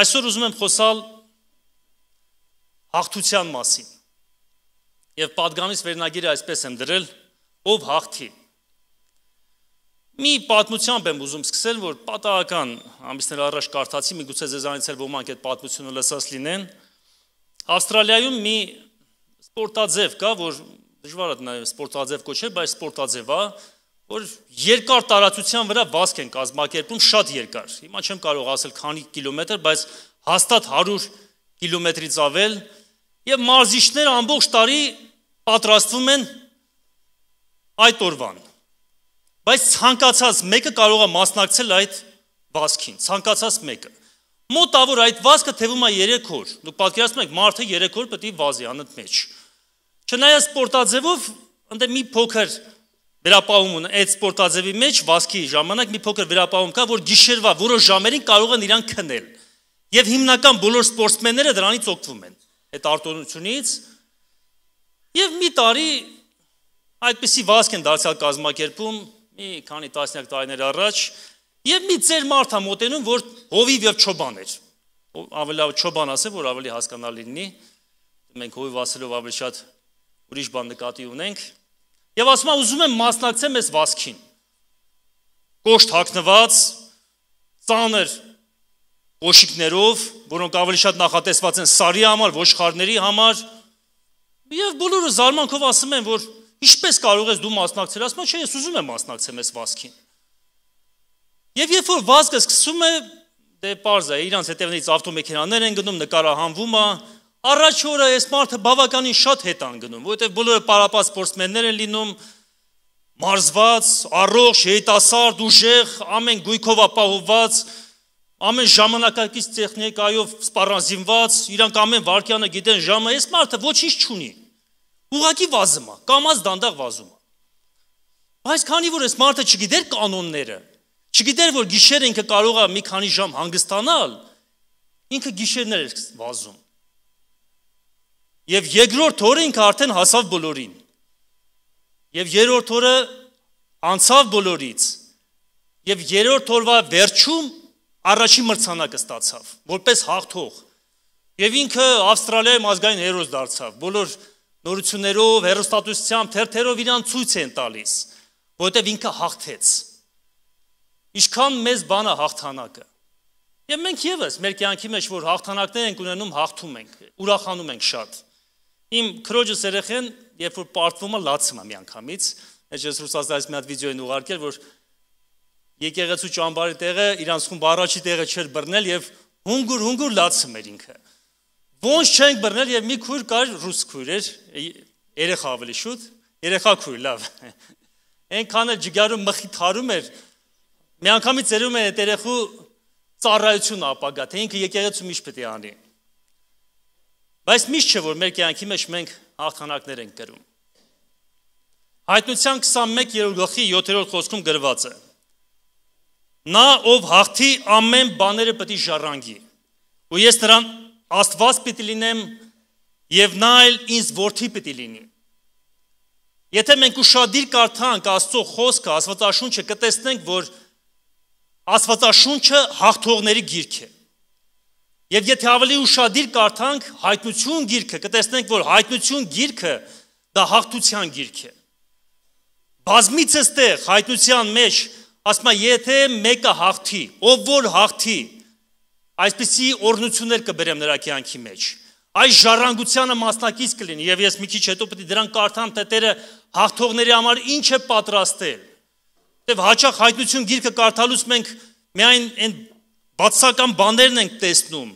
Այսօր ուզում եմ խոսալ հաղթության մասին։ Եվ падգամից վերնագիրը այսպես եմ դրել՝ ով հաղթի։ Մի պատմությամբ եմ ուզում սկսել, որ պատահական ամիսներ առաջ կարդացի, միգուցե ձեզանից էլ ոմանք այդ պատմությունը լսած լինեն։ Ավստրալիայում մի սպորտաձև կա, որ դժվար է նայել սպորտաձև կոչել, բայց սպորտաձև է, որ երկար տարածության վրա վազք են կազմակերպում շատ երկար։ Հիմա չեմ կարող ասել քանի կիլոմետր, բայց հաստատ 100 կիլոմետրից ավել եւ մարզիչները ամբողջ տարի պատրաստվում են այդ օրվան։ Բայց ցանկացած մեկը կարող է մասնակցել այդ վազքին, ցանկացած մեկը։ Մոտավոր այդ վազքը թևում է 3 օր։ Դուք պատկերացնում եք մարդը 3 օր պետք է վազի անընդմեջ։ Չնայած սպորտաձևով ընդ մի փոքր վերապահում ունեն այդ սպորտաձևի մեջ վազքի ժամանակ մի փոքր վերապահում կա, որ գիշերվա որոշ ժամերին կարող են իրան քնել։ Եվ հիմնական բոլոր սպորտսմենները դրանից օգտվում են այդ արտոնությունից։ Եվ մի տարի այդպիսի վազք են դարձյալ կազմակերպում մի քանի տասնյակ տարիներ առաջ, եւ մի ծեր մարդ է մոտենում, որ հովիվ եւ չոբան էր։ Ավելի լավ չոբան ասեմ, որ ավելի հասկանալի լինի։ Մենք հովիվ ասելով ավելի շատ ուրիշ բան նկատի ունենք, Եվ ասում է ուզում եմ մասնակցեմ այս վասքին։ Կոշտ հագնված, ծանր կոշիկներով, որոնք ավելի շատ նախատեսված են սարի համար, ոչխարների համար, եւ բոլորը զարմանքով ասում են, որ ինչպես կարող ես դու մասնակցել, ասում ես, չէ, ես ուզում եմ մասնակցեմ այս վասքին։ Եվ երբ որ վազքը սկսում է, դե պարզ է, իրանց հետևից ավտոմեքենաներ են գնում, նկարահանվում է, Առաջ օրը այս մարդը բավականին շատ հետ ան գնում, որովհետև բոլորը պարապած սպորտմեններ են լինում, մարզված, առողջ, հետասարդ, ուժեղ, ամեն գույքով ապահովված, ամեն ժամանակակից տեխնիկայով սպառազինված, իրանք ամեն վարքյանը գիտեն ժամը, այս մարդը ոչինչ չունի։ Ուղակի վազում է, կամած դանդաղ վազում է։ Բայց քանի որ այս մարդը չգիտեր կանոնները, չգիտեր որ գիշեր ինքը կարող է մի քանի ժամ հանգստանալ, ինքը գիշերներ էր վազում։ Եվ երկրորդ օրը ինքը արդեն հասավ բոլորին։ Եվ երրորդ օրը անցավ բոլորից։ Եվ երրորդ օրվա վերջում առաջին մրցանակը ստացավ, որպես հաղթող։ Եվ ինքը Ավստրալիայի ազգային հերոս դարձավ։ Բոլոր նորություններով, հերոստատուսությամբ, թերթերով իրան ցույց են տալիս, որովհետև ինքը հաղթեց։ Ինչքան մեծ բան է հաղթանակը։ Եվ մենք եւս մեր կյանքի մեջ որ հաղթանակներ ենք ունենում, հաղթում ենք, ուրախանում ենք շատ իմ քրոջս երեխեն, երբ որ պարտվում է, լացում է միանգամից, այս ես Ռուսաստանից մի հատ վիդեո են ուղարկել, որ եկեղեցու ճամբարի տեղը իրանց խումբ առաջի տեղը չէր բռնել եւ հունգուր հունգուր լացում էր ինքը։ Ոնց չենք բռնել եւ մի քույր կար ռուս քույր էր, երեխա ավելի շուտ, երեխա քույր, լավ։ Այնքան էլ ջգարում մխի թարում էր, միանգամից ծերում է այդ երեխու ծառայություն ապագա, թե ինքը եկեղեցու միշտ պետք է անի։ Բայց միշտ չէ որ մեր կյանքի մեջ մենք հաղթանակներ ենք կրում։ Հայտնության 21-րդ գլխի 7-րդ խոսքում գրված է. Նա ով հաղթի ամեն բաները պետք է ժառանգի։ Ու ես նրան Աստված պիտի լինեմ եւ նա էլ ինձ որդի պիտի լինի։ Եթե մենք ուրشادիր կարդանք Աստծո խոսքը, Աստվածաշունչը, կտեսնենք, որ Աստվածաշունչը հաղթողների գիրք է։ գիրք Եվ եթե ավելի ուշադիր կարդանք հայտնություն գիրքը, կտեսնենք, որ հայտնություն գիրքը դա հաղթության գիրք է։ Բազմից էստեղ հայտնության մեջ ասում է, եթե մեկը հաղթի, ով որ հաղթի, այսպիսի օրնություններ կբերեմ նրա կյանքի մեջ։ Այս ժառանգությանը մասնակից կլինի եւ ես մի քիչ հետո պետք է դրան կարդամ, թե Տերը հաղթողների համար ինչ է պատրաստել։ Եվ հաճախ հայտնություն գիրքը կարդալուց մենք միայն այն բացական բաներն ենք տեսնում,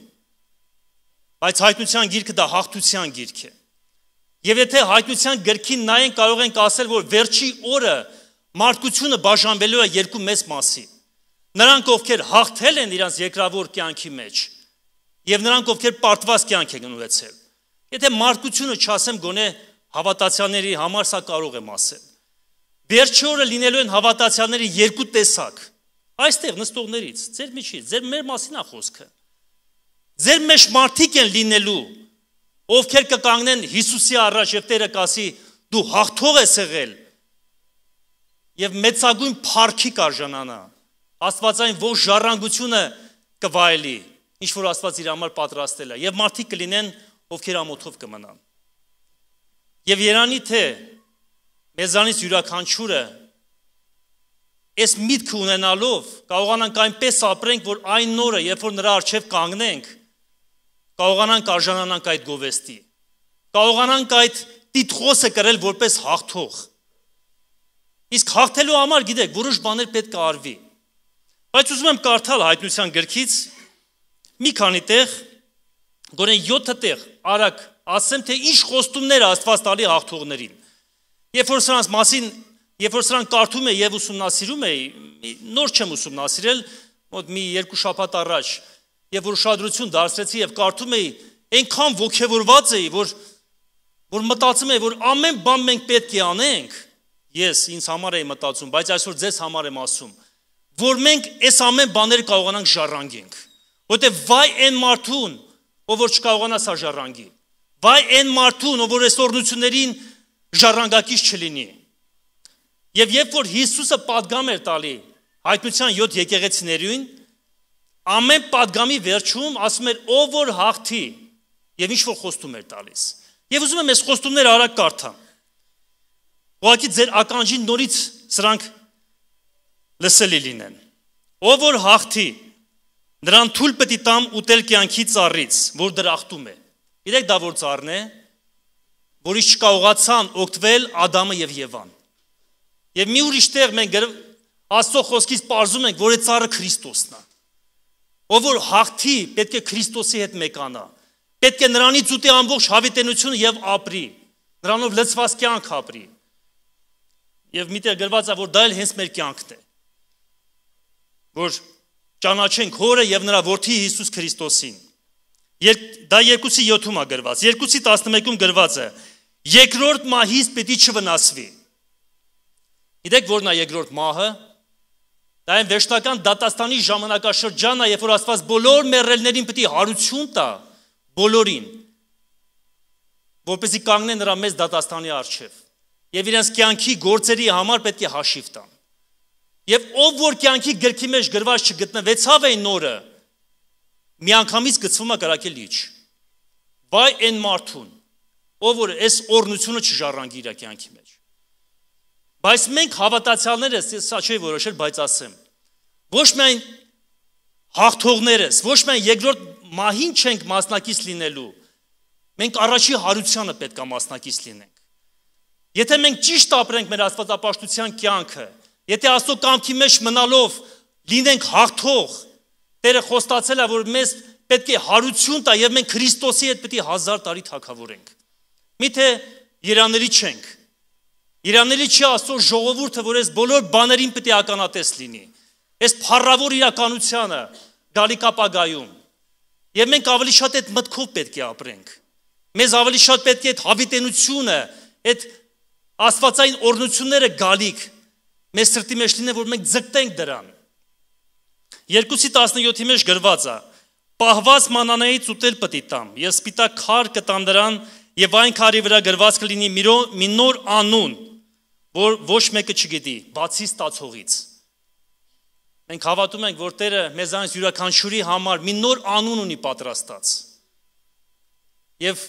Բայց հայտնության գիրքը դա հաղթության գիրք է։ Եվ եթե հայտնության գրքին նայեն, կարող ենք ասել, որ վերջի օրը մարդկությունը բաժանվելու է երկու մեծ մասի։ Նրանք, ովքեր հաղթել են իրենց երկրավոր կյանքի մեջ, եւ նրանք, ովքեր պարտված կյանք են ունեցել։ Եթե մարդկությունը չասեմ, գոնե հավատացյալների համար սա կարող եմ ասել։ Վերջի օրը լինելու են հավատացյալների երկու տեսակ։ Այստեղ նստողներից, ձեր միջից, ձեր մեր մասին է խոսքը Ձեր մեջ մարդիկ են լինելու, ովքեր կկանգնեն Հիսուսի առաջ եւ Տերը կասի՝ դու հաղթող ես եղել։ Եվ մեծագույն փառքի կարժանանա։ Աստվածային ոչ ժառանգությունը կվայելի, ինչ որ Աստված իր համար պատրաստել է։ Եվ մարդիկ կլինեն, ովքեր ամոթով կմնան։ Եվ Երանի թե մեզանից յուրաքանչյուրը այս միտքը ունենալով կարողանանք այնպես ապրենք, որ այն նորը, երբ որ նրա արչև կանգնենք, կարողանանք արժանանանք այդ գովեստի։ Կարողանանք այդ Տիտխոսը կրել որպես հաղթող։ Իսկ հաղթելու համար գիտեք, որոշ բաներ պետք է արվի։ Բայց ուզում եմ կարդալ հայտնության գրքից մի քանի տեղ, գոնե 7 տեղ, արագ ասեմ թե ինչ խոստումներ Աստված տալի հաղթողներին։ Երբ որ սրանց մասին, երբ որ սրան կարդում եի եւ ուսումնասիրում եի, նոր չեմ ուսումնասիրել, մոտ մի երկու շաբաթ առաջ, երբ որ ուշադրություն դարձրեցի եւ կարդում էի, այնքան ողքեվորված էի, որ որ մտածում էի, որ ամեն բան մենք պետք է անենք, ես ինձ համար էի մտածում, բայց այսօր ձեզ համար եմ ասում, որ մենք այս ամեն բաները կարողանանք ժառանգենք։ Որտեւ վայ այն մարդուն, ով որ չկարողանա սա ժառանգի։ Վայ այն մարդուն, ով որ այս օրնություններին ժառանգակից չլինի։ Եվ երբ որ Հիսուսը падգամ էր տալի հայտնության 7 եկեղեցիներին, ամեն падգամի վերջում ասում էր ով որ հաղթի եւ ինչ որ խոստում էր տալիս։ Եվ ուզում եմ այս խոստումները արագ կարդամ։ Ուղղակի ձեր ականջին նորից սրանք լսելի լինեն։ Ով որ հաղթի նրան թույլ պետք է տամ ուտել կյանքի ծառից, որ դրախտում է։ Գիտեք դա որ ծառն է, որից չկարողացան օգտվել Ադամը եւ Եվան։ Եվ մի ուրիշ տեղ մենք Աստծո խոսքից ողջում ենք, որ այդ ծառը Քրիստոսն է ով որ հաղթի, պետք է Քրիստոսի հետ մեկանա։ Պետք է նրանից ուտի ամբողջ հավիտենությունը եւ ապրի։ Նրանով լծված կյանք ապրի։ Եվ միտեղ գրված է, որ դա էլ հենց մեր կյանքն է։ Որ ճանաչենք հորը եւ նրա որդի Հիսուս Քրիստոսին։ Երկ դա 2-ի 7-ում է գրված։ 2-ի 11-ում գրված է. երկրորդ մահից պետք է չվնասվի։ Գիտեք որն է երկրորդ մահը։ Դա այն վերջնական դատաստանի ժամանակաշրջանն է, երբ որ Աստված բոլոր մեռելներին պիտի հարություն տա բոլորին, որպեսզի կանգնեն նրա մեծ դատաստանի առջև։ Եվ իրենց կյանքի գործերի համար պետք է հաշիվ տան։ Եվ ով որ կյանքի գրքի մեջ գրված չգտնվեցավ այն նորը, միանգամից գծվում է կրակի լիճ։ Վայ այն մարդուն, ով որ այս օրնությունը չժառանգի իր կյանքի մեջ։ Բայց մենք հավատացյալներս, ես սա չի որոշել, բայց ասեմ, ոչ միայն հաղթողներս, ոչ միայն երկրորդ մահին չենք մասնակից լինելու։ Մենք առաջի հարությանը պետք է մասնակից լինենք։ Եթե մենք ճիշտ ապրենք մեր աստվածապաշտության կյանքը, եթե Աստծո կամքի մեջ մնալով լինենք հաղթող, Տերը խոստացել է, որ մեզ պետք է հարություն տա եւ մենք Քրիստոսի հետ պետք է հազար տարի թակավորենք։ Միթե երաների չենք, Իրանելի չի Աստծո ժողովուրդը, որ այս բոլոր բաներին պետք է ականատես լինի։ Այս փառավոր իրականությունը գալիք ապագայում։ Եվ մենք ավելի շատ այդ մտքով պետք է ապրենք։ Մեզ ավելի շատ պետք է այդ հավիտենությունը, այդ աստվածային օրնությունները գալիք մեզ սրտի մեջ լինեն, որ մենք ձգտենք դրան։ 2:17-ի մեջ գրված է. Պահված մանանեից ուտել պետք է տամ։ Ես սպիտակ քար կտան դրան եւ այն քարի վրա գրված կլինի մի նոր անուն որ ոչ մեկը չգիտի, բացի ստացողից։ Մենք հավատում ենք, որ Տերը մեզանից յուրաքանչյուրի համար մի նոր անուն ունի պատրաստած։ Եվ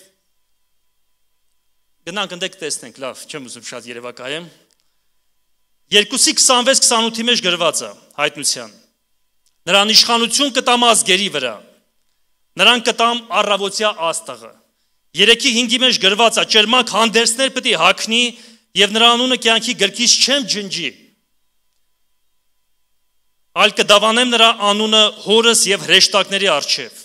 գնանք ընդեք տեսնենք, լավ, չեմ ուզում շատ երևակայեմ։ 2-ի 26-28-ի մեջ գրված է հայտնության։ Նրան իշխանություն կտամ ազգերի վրա։ Նրան կտամ առավոտյա աստղը։ 3-ի 5-ի մեջ գրված է ճերմակ հանդերձներ պետք է հակնի եւ նրա անունը կյանքի գրքից չեմ ջնջի։ Այլ կդավանեմ նրա անունը հորս եւ հրեշտակների արչեւ։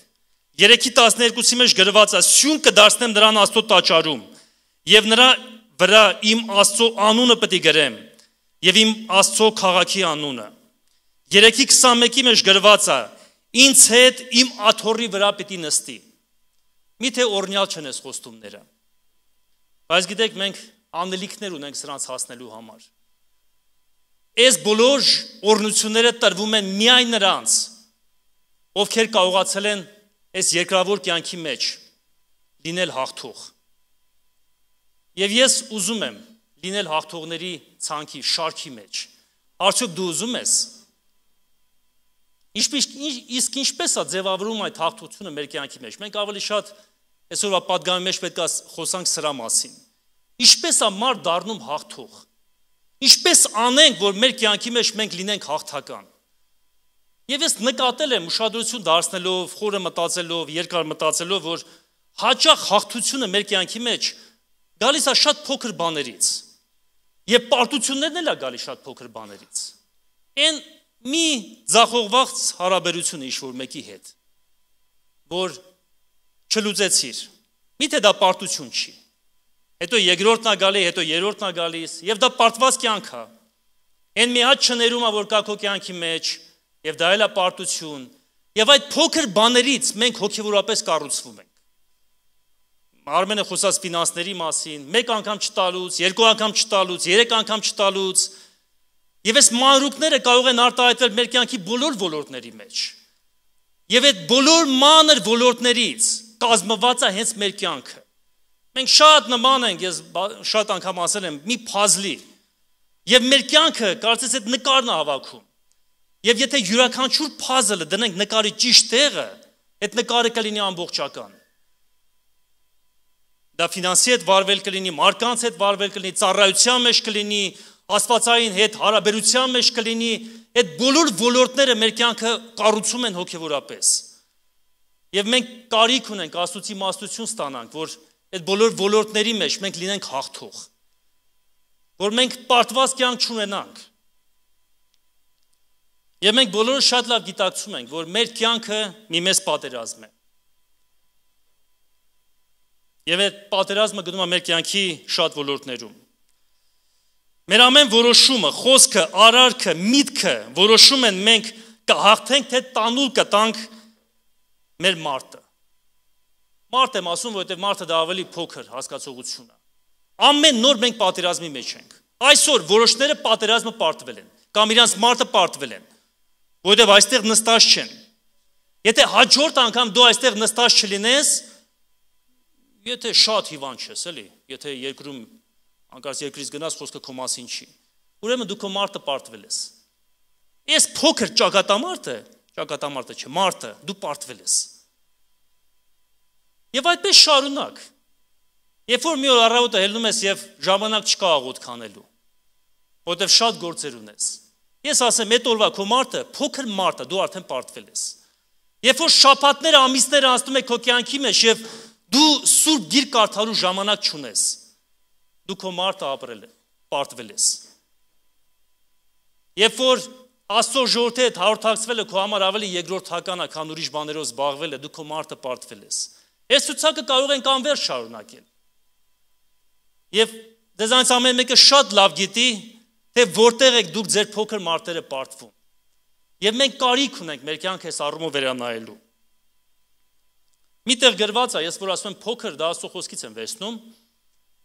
3-ի 12-ի մեջ գրված է՝ «Սյուն կդարձնեմ նրան Աստծո տաճարում եւ նրա վրա իմ Աստծո անունը պետք է գրեմ եւ իմ Աստծո քաղաքի անունը»։ 3-ի 21-ի մեջ գրված է՝ «Ինձ հետ իմ աթոռի վրա պետք է նստի»։ Միթե օրնյալ չեն այս խոստումները։ Բայց գիտեք մենք անելիքներ ունենք սրանց հասնելու համար։ Այս բոլոր օրնությունները տրվում են միայն նրանց, ովքեր կարողացել են այս երկրավոր կյանքի մեջ լինել հաղթող։ Եվ ես ուզում եմ լինել հաղթողների ցանկի շարքի մեջ։ Արդյոք դու ուզում ես Ինչպես իսկ ինչպես է ձևավորում այդ հաղթությունը մեր կյանքի մեջ։ Մենք ավելի շատ այսօրվա падգամի մեջ պետք է խոսանք սրա մասին։ Ինչպես է մար դառնում հաղթող։ Ինչպես անենք, որ մեր կյանքի մեջ մենք լինենք հաղթական։ Եվ ես նկատել եմ ուշադրություն դարձնելով, խորը մտածելով, երկար մտածելով, որ հաճախ հաղթությունը մեր կյանքի մեջ գալիս է շատ փոքր բաներից։ Եվ պարտություններն էլ է գալիս շատ փոքր բաներից։ Այն մի ձախողված հարաբերությունը ինչ որ մեկի հետ, որ չլուծեցիր։ Միթե դա պարտություն չի հետո երկրորդն է գալի, հետո երրորդն է գալիս, եւ դա պարտված կյանք է։ Այն մի հատ չներումա, որ կա քո կյանքի մեջ, եւ դա էլ է պարտություն։ Եվ այդ փոքր բաներից մենք հոգեորապես կառուցվում ենք։ Արմենը խոսած ֆինանսների մասին, մեկ անգամ չտալուց, երկու անգամ չտալուց, երեք անգամ չտալուց, եւ այս մանրուկները կարող են արտահայտվել մեր կյանքի բոլոր ոլորտների մեջ։ Եվ այդ բոլոր մանր ոլորտներից կազմված է հենց մեր կյանքը։ Մենք շատ նման ենք, ես շատ անգամ ասել եմ, մի puzzle-ի։ Եվ մեր կյանքը կարծես այդ նկարն է հավաքում։ Եվ եթե յուրաքանչյուր puzzle-ը դնենք նկարի ճիշտ տեղը, այդ նկարը կլինի ամբողջական։ Դա ֆինանսի հետ վարվել կլինի, մարքանց հետ վարվել կլինի, ծառայության մեջ կլինի, աստվածային հետ հարաբերության մեջ կլինի, այդ բոլոր ոլորտները մեր կյանքը կառուցում են հոգևորապես։ Եվ մենք կարիք ունենք Աստծո իմաստություն ստանանք, որ այդ բոլոր ոլորտների մեջ մենք լինենք հաղթող, որ մենք պարտված կյանք չունենանք։ Եվ մենք բոլորը շատ լավ գիտակցում ենք, որ մեր կյանքը մի մեծ պատերազմ է։ Եվ այդ պատերազմը գնում է մեր կյանքի շատ ոլորտներում։ Մեր ամեն որոշումը, խոսքը, արարքը, միտքը որոշում են մենք կհաղթենք թե տանուլ կտանք մեր մարտը։ Մարդ եմ ասում, որովհետև մարդը դա ավելի փոքր հասկացողություն է։ Ամեն նոր մենք պատերազմի մեջ ենք։ Այսօր որոշները պատերազմը պարտվել են կամ իրանց մարդը պարտվել են, որովհետև այստեղ նստած չեն։ Եթե հաջորդ անգամ դու այստեղ նստած չլինես, եթե շատ հիվանդ ես, էլի, եթե երկրում անկարծ երկրից գնաս խոսքը քո մասին չի։ Ուրեմն դու քո մարդը պարտվել ես։ Այս փոքր ճակատամարտը, ճակատամարտը չէ, մարդը, դու պարտվել ես։ Եվ այդպես շարունակ։ Երբ որ մի օր առավոտը ելնում ես եւ ժամանակ չկա աղոտ քանելու, որտեվ շատ գործեր ունես։ Ես ասեմ, այդ օրվա քո մարդը, փոքր մարդը, դու արդեն պարտվել ես։ Երբ որ շաբաթները, ամիսները անցնում է քո կյանքի մեջ եւ դու սուրբ գիր կարդալու ժամանակ չունես, դու քո մարդը ապրել ես, պարտվել ես։ Երբ որ Աստծո ժողովրդի հետ հարթակցվելը քո համար ավելի երկրորդական է, քան ուրիշ բաներով զբաղվելը, դու քո մարդը պարտվել ես։ Այս ցուցակը կարող ենք անվերջ շարունակել։ Եվ դեզանից ամեն մեկը շատ լավ գիտի, թե որտեղ եք դուք ձեր փոքր մարտերը պարտվում։ Եվ մենք կարիք ունենք մեր կյանքը այս առումով վերանայելու։ Միտեղ գրված է, ես որ ասում եմ փոքր դասո խոսքից եմ վերցնում,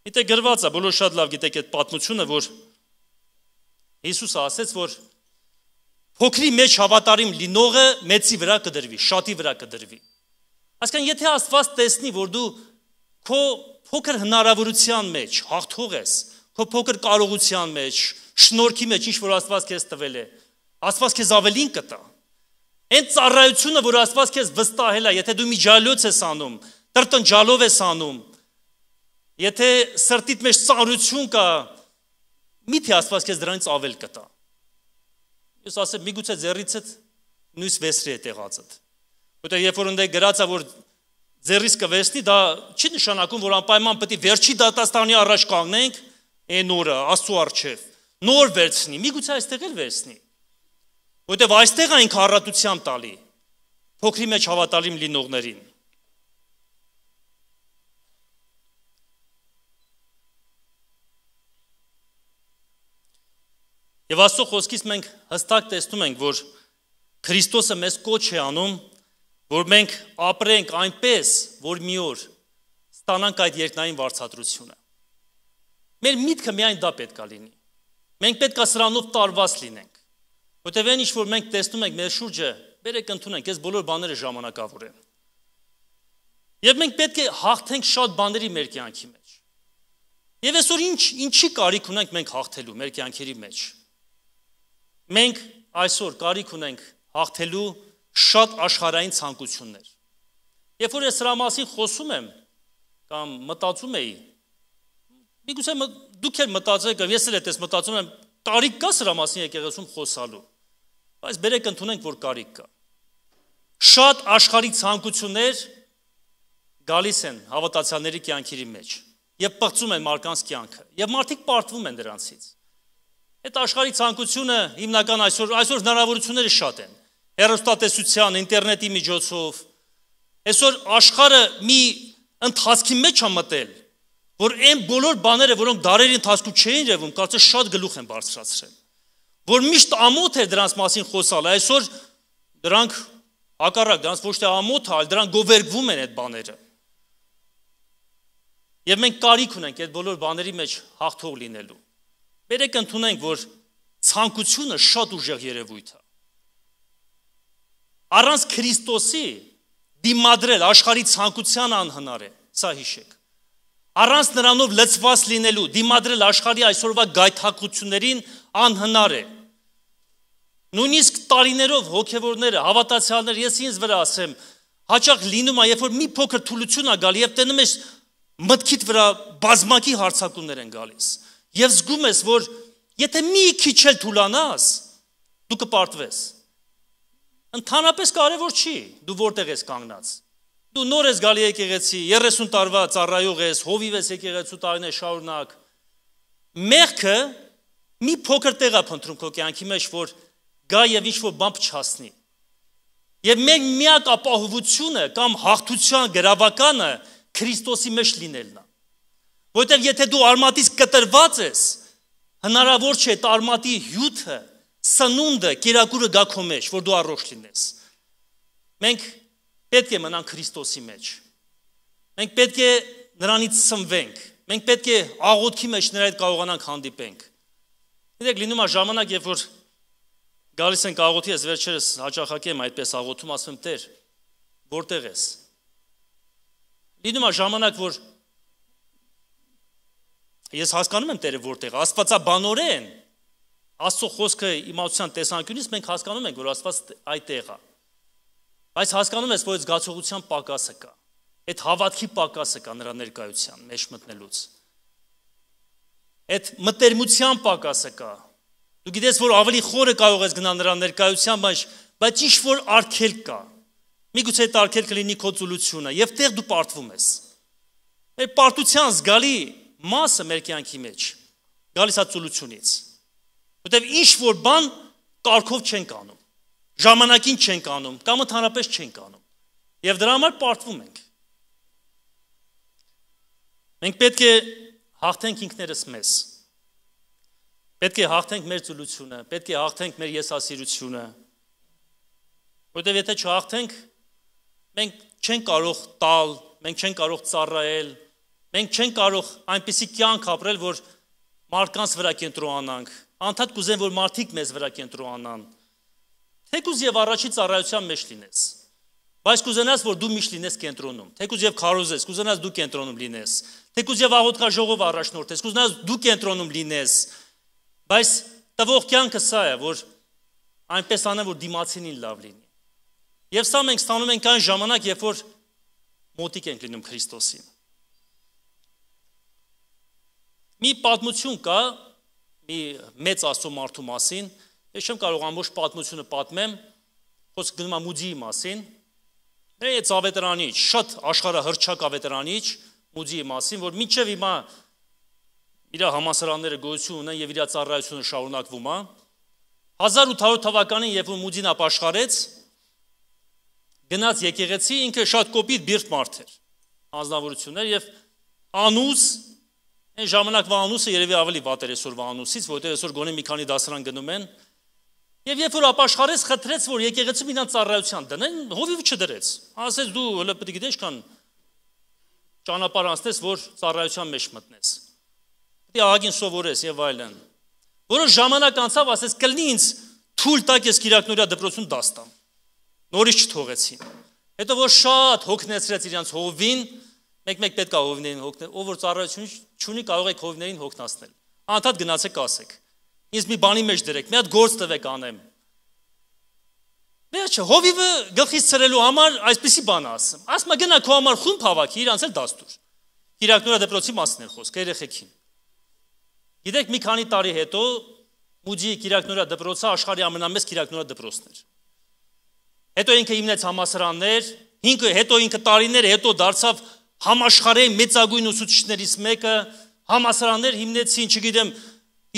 միտեղ գրված է, բոլոր շատ լավ գիտեք այդ պատմությունը, որ Հիսուսը ասաց, որ փոքրի մեջ հավատարիմ լինողը մեծի վրա կդրվի, շատի վրա կդրվի։ Այսքան եթե Աստված տեսնի, որ դու քո փոքր հնարավորության մեջ հաղթող ես, քո փոքր կարողության մեջ, շնորհքի մեջ ինչ որ Աստված քեզ տվել է, Աստված քեզ ավելին կտա։ Այն ծառայությունը, որ Աստված քեզ վստահել է, եթե դու միջալոց ես անում, տրտնջալով ես անում, եթե սրտիդ մեջ ծառություն կա, միթե Աստված քեզ դրանից ավել կտա։ Ես ասեմ, միգուցե ձեռիցդ նույնս վեսրի է տեղածդ։ Որտեղ երբ որ ընդե գրածա որ ձեռիս կվեսնի, դա չի նշանակում որ անպայման պետք է վերջի դատաստանի առաջ կանգնենք այն օրը Աստծո արչև։ Նոր վերցնի, միգուցե այստեղ էլ վերցնի։ Որտեղ այստեղ այն քարատությամբ տալի փոքրի մեջ հավատալիմ լինողներին։ Եվ Աստծո խոսքից մենք հստակ տեսնում ենք, որ Քրիստոսը մեզ կոչ է անում որ մենք ապրենք այնպես, որ մի օր ստանանք այդ երկնային վարչատրությունը։ Մեր միտքը միայն դա պետքա լինի։ Մենք պետքա սրանով տարված լինենք։ Որտեւ այն ինչ որ մենք տեսնում ենք մեր շուրջը, բերեք ընդունենք, այս բոլոր բաները ժամանակավոր են։ Եվ մենք պետք է հաղթենք շատ բաների մեր կյանքի մեջ։ Եվ այսօր ինչ ինչի կարիք ունենք մենք հաղթելու մեր կյանքերի մեջ։ Մենք այսօր կարիք ունենք հաղթելու շատ աշխարհային ցանկություններ։ Երբ որ ես սրա մասին խոսում եմ կամ մտածում էի, միգուցե դուք էլ մտածեք, ես էլ այդպես մտածում եմ, կարիք կա սրա մասին եկեղեցում խոսալու։ Բայց բերեք ընդունենք, որ կարիք կա։ Շատ աշխարհի ցանկություններ գալիս են հավատացյալների կյանքերի մեջ եւ պղծում են մարդկանց կյանքը եւ մարդիկ պարտվում են դրանցից։ Այդ աշխարհի ցանկությունը հիմնական այսօր այսօր հնարավորությունները շատ են հեռուստատեսության, ինտերնետի միջոցով։ Այսօր աշխարը մի ընթացքի մեջ է մտել, որ այն բոլոր բաները, որոնք դարերի ընթացքում չէին երևում, կարծես շատ գլուխ են բարձրացրել։ Որ միշտ ամոթ է դրանց մասին խոսալը, այսօր դրանք հակառակ, դրանց ոչ թե ամոթ է, այլ դրանք գովերգվում են այդ բաները։ Եվ մենք կարիք ունենք այդ բոլոր բաների մեջ հաղթող լինելու։ Բերեք ընդունենք, որ ցանկությունը շատ ուժեղ երևույթ է։ Առանց Քրիստոսի դիմադրել աշխարհի ցանկության անհնար է, սա հիշեք։ Առանց նրանով լծված լինելու դիմադրել աշխարհի այսօրվա գայթակղություններին անհնար է։ Նույնիսկ տարիներով հոգևորները, հավատացյալները, ես ինձ վրա ասեմ, հաճախ լինում է, երբ որ մի փոքր թուլություն է գալի, եւ տենում ես մտքիդ վրա բազմակի հարցակումներ են գալիս։ Եվ զգում ես, որ եթե մի քիչ էլ թուլանաս, դու կպարտվես։ Ընդհանրապես կարևոր չի դու որտեղ ես կանգնած։ Դու նոր ես գալի եկեղեցի, 30 տարվա ծառայող ես, հովիվ ես եկեղեցու տարիներ շարունակ։ Մեղքը մի փոքր տեղ է փնտրում քո կյանքի մեջ, որ գա եւ ինչ որ բամբ չհասնի։ Եվ մեր միակ ապահովությունը կամ հաղթության գրավականը Քրիստոսի մեջ լինելն է։ Որտեղ եթե դու արմատից կտրված ես, հնարավոր չէ այդ արմատի հյութը սնունդը, կերակուրը գա քո մեջ, որ դու առողջ լինես։ Մենք պետք է մնանք Քրիստոսի մեջ։ Մենք պետք է նրանից սնվենք։ Մենք պետք է աղոթքի մեջ նրա հետ կարողանանք հանդիպենք։ Գիտեք, լինում է ժամանակ, երբ որ գալիս ենք աղոթի, ես վերջերս հաճախակեմ այդպես աղոթում, ասում եմ՝ Տեր, որտեղ ես։ Լինում է ժամանակ, որ ես հասկանում եմ Տերը որտեղ, աստվածաբանորեն Աստծո խոսքը իմացության տեսանկյունից մենք հասկանում ենք, որ Աստված այդտեղ է։ Բայց հասկանում ես, որ այդ զգացողության պակասը կա։ Այդ հավատքի պակասը կա նրա ներկայության մեջ մտնելուց։ Այդ մտերմության պակասը կա։ Դու գիտես, որ ավելի խորը կարող ես գնալ նրա ներկայության մեջ, բայց ինչ որ արգելք կա։ Միգուցե այդ արգելքը լինի քո ծուլությունը, եւ տեղ դու պարտվում ես։ Այդ պարտության զգալի մասը մեր կյանքի մեջ գալիս է ծուլությունից։ Որտեվ ինչ որ բան կարգով չենք անում։ Ժամանակին չենք անում, կամ ընդհանրապես չենք անում։ Եվ դրա համար պարտվում ենք։ Մենք պետք է հաղթենք ինքներս մեզ։ Պետք է հաղթենք մեր զուլությունը, պետք է հաղթենք մեր եսասիրությունը։ Որտեվ եթե չհաղթենք, մենք չենք կարող տալ, մենք չենք կարող ծառայել, մենք չենք կարող այնպիսի կյանք ապրել, որ մարդկանց վրա կենտրոնանանք, անդադ կուզեն որ մարդիկ մեզ վրա կենտրոնանան թեկուզ եւ առաջի ծառայության մեջ լինես բայց կուզենաս որ դու միշտ լինես կենտրոնում թեկուզ եւ քարոզես կուզենաս դու կենտրոնում լինես թեկուզ եւ աղոթքա ժողով առաջնորդես կուզենաս դու կենտրոնում լինես բայց տվող կյանքը սա է որ այնպես անեմ որ դիմացինին լավ լինի եւ սա մենք ստանում ենք այն ժամանակ երբ որ մոտիկ ենք լինում Քրիստոսին մի պատմություն կա մի մեծ աստու մարդու մասին, ես չեմ կարող ամբողջ պատմությունը պատմեմ, խոսք գնում է Մուդիի մասին։ Նա է ցավետրանիչ, շատ աշխարհը հրճակ ավետրանիչ Մուդիի մասին, որ մինչև հիմա իր համասարանները գոյություն ունեն եւ իր ծառայությունը շարունակվում է։ 1800 թվականին, երբ Մուդին ապաշխարեց, գնաց եկեղեցի, ինքը շատ կոպիտ բիրտ մարդ էր, անznավորություններ եւ անուս Այն ժամանակվա անուսը երևի ավելի վատ էր այսօրվա անուսից, որտեղ այսօր գոնե մի քանի դասարան գնում են։ Եվ երբ որ ապաշխարես խտրեց, որ եկեղեցում իրան ծառայության դնեն, հովիվ չդրեց։ Ասեց դու հələ պետք է գիտես քան ճանապարհ անցնես, որ ծառայության մեջ մտնես։ Պետք է աղագին սովորես եւ այլն։ Որոշ ժամանակ անցավ, ասեց կլնի ինձ թույլ տակ ես Կիրակնորիա դպրոցում դաստամ։ Նորից չթողեցին։ Հետո որ շատ հոգնեցրեց իրանց հովին, Մեկ-մեկ պետք է հովիներին հոգնել, ով որ ծառայություն չունի, կարող եք հովիներին հոգնացնել։ Անդադ գնացեք ասեք։ Ինձ մի բանի մեջ դրեք, մի հատ գործ տվեք անեմ։ Վերջը հովիվը գլխից ցրելու համար այսպիսի բան ասեմ։ Ասում է գնա քո համար խումբ հավաքի, իրանց էլ դաստուր։ Իրակնորա դպրոցի մասն էր խոսքը երեխեքին։ Գիտեք, մի քանի տարի հետո Մուջի Կիրակնորա դպրոցը աշխարհի ամենամեծ Կիրակնորա դպրոցն էր։ Հետո ինքը հիմնեց համասարաններ, ինքը հետո ինքը տարիներ հետո դարձավ համաշխարհային մեծագույն ուսուցիչներից մեկը համասարաններ հիմնեցին, չգիտեմ,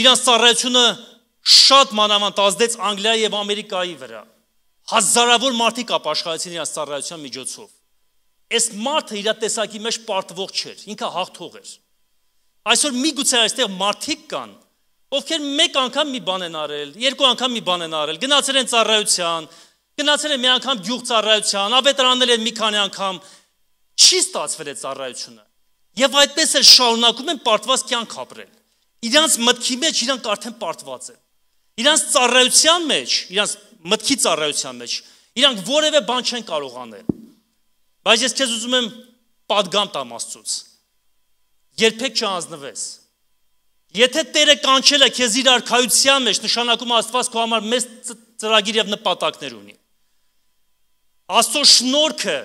իրանց ծառայությունը շատ մանավանդ ազդեց Անգլիա եւ Ամերիկայի վրա։ Հազարավոր մարդիկ ապաշխարեցին իրանց ծառայության միջոցով։ Այս մարդը իր տեսակի մեջ պարտվող չէր, ինքը հաղթող էր։ Այսօր միգուցե այստեղ մարդիկ կան, ովքեր մեկ անգամ մի բան են արել, երկու անգամ մի բան են արել, գնացել են ծառայության, գնացել են մի անգամ գյուղ ծառայության, ավետարանել են մի քանի անգամ, չի ստացվել այդ ծառայությունը։ Եվ այդպես էլ շարունակում են պարտված կյանք ապրել։ Իրանց մտքի մեջ իրանք արդեն պարտված են։ Իրանց ծառայության մեջ, իրանց մտքի ծառայության մեջ իրանք որևէ բան չեն կարող անել։ Բայց ես քեզ ուզում եմ падգամ տամ Աստծուց։ Երբեք չանձնվես։ Եթե Տերը կանչել է քեզ իր արքայության մեջ, նշանակում Աստված քո համար մեծ ծրագիր եւ նպատակներ ունի։ Աստծո շնորհքը